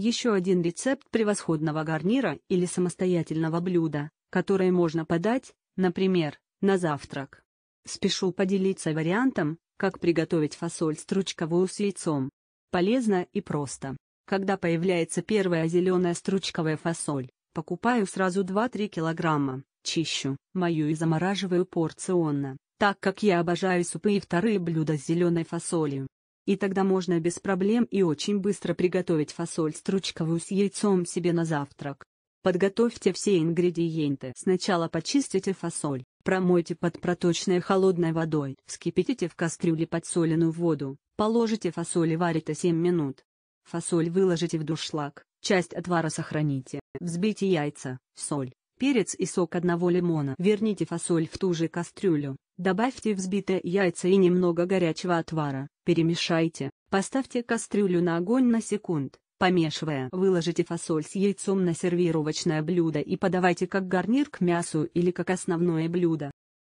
Еще один рецепт превосходного гарнира или самостоятельного блюда, которое можно подать, например, на завтрак. Спешу поделиться вариантом, как приготовить фасоль стручковую с яйцом. Полезно и просто. Когда появляется первая зеленая стручковая фасоль, покупаю сразу 2-3 килограмма, чищу, мою и замораживаю порционно, так как я обожаю супы и вторые блюда с зеленой фасолью и тогда можно без проблем и очень быстро приготовить фасоль стручковую с яйцом себе на завтрак. Подготовьте все ингредиенты. Сначала почистите фасоль, промойте под проточной холодной водой, вскипятите в кастрюле подсоленную воду, положите фасоль и варите 7 минут. Фасоль выложите в дуршлаг, часть отвара сохраните, взбейте яйца, соль, перец и сок одного лимона. Верните фасоль в ту же кастрюлю, добавьте взбитые яйца и немного горячего отвара, перемешайте, поставьте кастрюлю на огонь на секунд, помешивая. Выложите фасоль с яйцом на сервировочное блюдо и подавайте как гарнир к мясу или как основное блюдо.